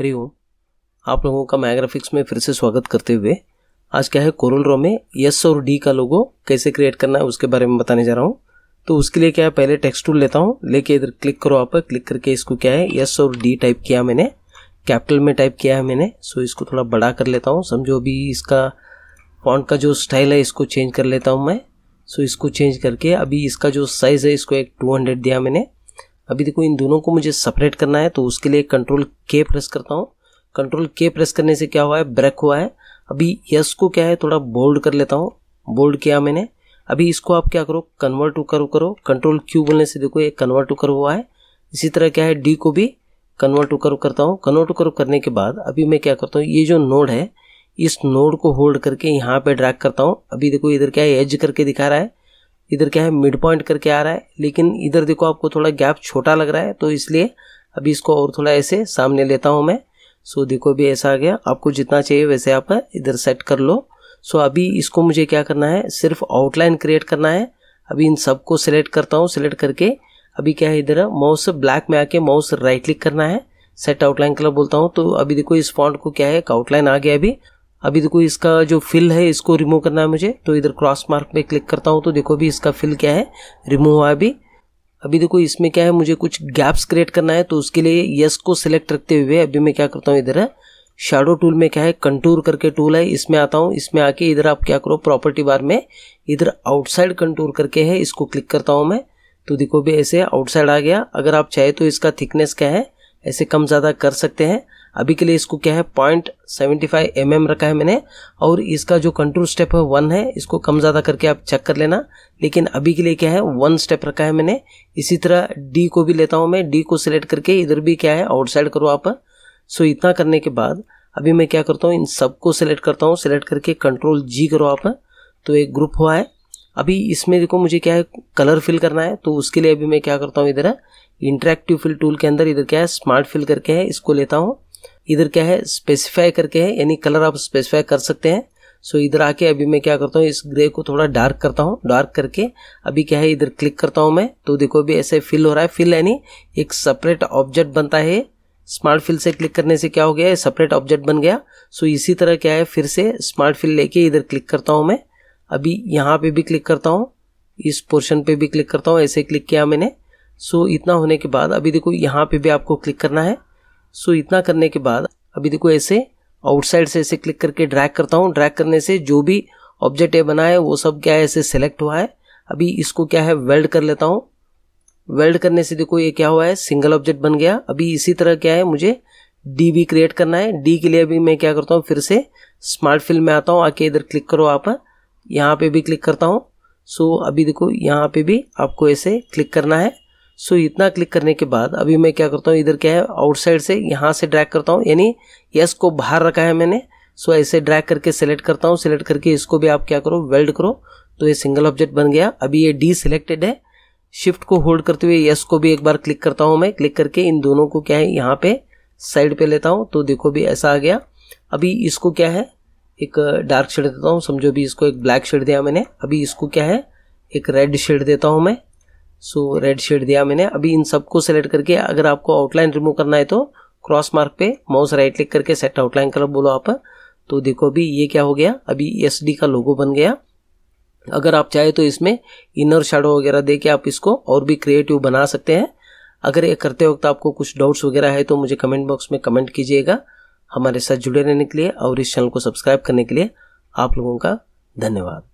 हरी ओम आप लोगों का मायाग्राफिक्स में फिर से स्वागत करते हुए आज क्या है कोरल रो में यस और डी का लोगो कैसे क्रिएट करना है उसके बारे में बताने जा रहा हूँ तो उसके लिए क्या है पहले टेक्स्ट टूल लेता हूँ लेके इधर क्लिक करो आप क्लिक करके इसको क्या है यस और डी टाइप किया मैंने कैपिटल में टाइप किया है मैंने सो इसको थोड़ा बड़ा कर लेता हूँ समझो अभी इसका फॉन्ट का जो स्टाइल है इसको चेंज कर लेता हूँ मैं सो इसको चेंज करके अभी इसका जो साइज़ है इसको एक टू हंड्रेड दिया मैंने अभी देखो इन दोनों को मुझे सेपरेट करना है तो उसके लिए कंट्रोल के प्रेस करता हूँ कंट्रोल के प्रेस करने से क्या हुआ है ब्रेक हुआ है अभी यस को क्या है थोड़ा बोल्ड कर लेता हूँ बोल्ड किया मैंने अभी इसको आप क्या करो कन्वर्ट टू करो करो कंट्रोल क्यू बोलने से देखो ये कन्वर्ट टू करो हुआ है इसी तरह क्या है डी को भी कन्वर्ट टू करो करता हूँ कन्वर्ट टू करो करने के बाद अभी मैं क्या करता हूँ ये जो नोड है इस नोड को होल्ड करके यहाँ पे ड्रैग करता हूँ अभी देखो इधर क्या है एज करके दिखा रहा है इधर क्या है मिड पॉइंट करके आ रहा है लेकिन इधर देखो आपको थोड़ा गैप छोटा लग रहा है तो इसलिए अभी इसको और थोड़ा ऐसे सामने लेता हूँ मैं सो देखो भी ऐसा आ गया आपको जितना चाहिए वैसे आप इधर सेट कर लो सो अभी इसको मुझे क्या करना है सिर्फ आउटलाइन क्रिएट करना है अभी इन सबको सिलेक्ट करता हूँ सिलेक्ट करके अभी क्या है इधर माउस ब्लैक में आके माउस राइट क्लिक करना है सेट आउटलाइन कलर बोलता हूँ तो अभी देखो इस फॉन्ट को क्या है एक आउटलाइन आ गया अभी अभी देखो तो इसका जो फिल है इसको रिमूव करना है मुझे तो इधर क्रॉस मार्क पे क्लिक करता हूँ तो देखो अभी इसका फिल क्या है रिमूव हुआ अभी अभी देखो इसमें क्या है मुझे कुछ गैप्स क्रिएट करना है तो उसके लिए यस को सिलेक्ट रखते हुए अभी मैं क्या करता हूँ इधर शेडो टूल में क्या है कंटूर करके टूल है इसमें आता हूँ इसमें आके इधर आप क्या करो प्रॉपर्टी बार में इधर आउटसाइड कंटूर करके है इसको क्लिक करता हूँ मैं तो देखो भी ऐसे आउटसाइड आ गया अगर आप चाहे तो इसका थिकनेस क्या है ऐसे कम ज़्यादा कर सकते हैं अभी के लिए इसको क्या है point seventy five M M रखा है मैंने और इसका जो कंट्रोल स्टेप है वन है इसको कम ज़्यादा करके आप चेक कर लेना लेकिन अभी के लिए क्या है वन स्टेप रखा है मैंने इसी तरह डी को भी लेता हूँ मैं डी को सिलेक्ट करके इधर भी क्या है आउटसाइड करो आप सो इतना करने के बाद अभी मैं क्या करता हूँ इन सबको सिलेक्ट करता हूँ सिलेक्ट करके कंट्रोल जी करो आप तो एक ग्रुप हुआ है अभी इसमें देखो मुझे क्या है कलर फिल करना है तो उसके लिए अभी मैं क्या करता हूँ इधर इंटरेक्टिव फिल टूल के अंदर इधर क्या है स्मार्ट फिल करके है इसको लेता हूँ इधर क्या है स्पेसिफाई करके है यानी कलर आप स्पेसिफाई कर सकते हैं सो so, इधर आके अभी मैं क्या करता हूँ इस ग्रे को थोड़ा डार्क करता हूँ डार्क करके अभी क्या है इधर क्लिक करता हूँ मैं तो देखो अभी ऐसे फिल हो रहा है फिल यानी एक सेपरेट ऑब्जेक्ट बनता है स्मार्ट फिल से क्लिक करने से क्या हो गया सेपरेट ऑब्जेक्ट बन गया सो so, इसी तरह क्या है फिर से स्मार्ट फिल लेके इधर क्लिक करता हूँ मैं अभी यहाँ पे भी क्लिक करता हूँ इस पोर्शन पे भी क्लिक करता हूँ ऐसे क्लिक किया मैंने सो so, इतना होने के बाद अभी देखो यहाँ पे भी आपको क्लिक करना है सो इतना करने के बाद अभी देखो ऐसे आउटसाइड से ऐसे क्लिक करके ड्रैग करता हूँ ड्रैग करने से जो भी ऑब्जेक्ट ये बना है वो सब क्या है ऐसे सेलेक्ट हुआ है अभी इसको क्या है वेल्ड कर लेता हूँ वेल्ड करने से देखो ये क्या हुआ है सिंगल ऑब्जेक्ट बन गया अभी इसी तरह क्या है मुझे डी भी क्रिएट करना है डी के लिए भी मैं क्या करता हूँ फिर से स्मार्ट फिल्म में आता हूँ आके इधर क्लिक करो आप यहाँ पे भी क्लिक करता हूँ सो अभी देखो यहाँ पे भी आपको ऐसे क्लिक करना है सो so, इतना क्लिक करने के बाद अभी मैं क्या करता हूँ इधर क्या है आउटसाइड से यहाँ से ड्रैग करता हूँ यानी यस को बाहर रखा है मैंने सो so, ऐसे ड्रैग करके सेलेक्ट करता हूँ सेलेक्ट करके इसको भी आप क्या करो वेल्ड करो तो ये सिंगल ऑब्जेक्ट बन गया अभी ये डी सिलेक्टेड है शिफ्ट को होल्ड करते हुए यस को भी एक बार क्लिक करता हूँ मैं क्लिक करके इन दोनों को क्या है यहाँ पे साइड पे लेता हूँ तो देखो भी ऐसा आ गया अभी इसको क्या है एक डार्क शेड देता हूँ समझो भी इसको एक ब्लैक शेड दिया मैंने अभी इसको क्या है एक रेड शेड देता हूँ मैं सो रेड शेड दिया मैंने अभी इन सबको सेलेक्ट करके अगर आपको आउटलाइन रिमूव करना है तो क्रॉस मार्क पे माउस राइट क्लिक करके सेट आउटलाइन कलर बोलो आप तो देखो अभी ये क्या हो गया अभी एस का लोगो बन गया अगर आप चाहे तो इसमें इनर शेडो वगैरह दे के आप इसको और भी क्रिएटिव बना सकते हैं अगर ये करते वक्त आपको कुछ डाउट्स वगैरह है तो मुझे कमेंट बॉक्स में कमेंट कीजिएगा हमारे साथ जुड़े रहने के लिए और इस चैनल को सब्सक्राइब करने के लिए आप लोगों का धन्यवाद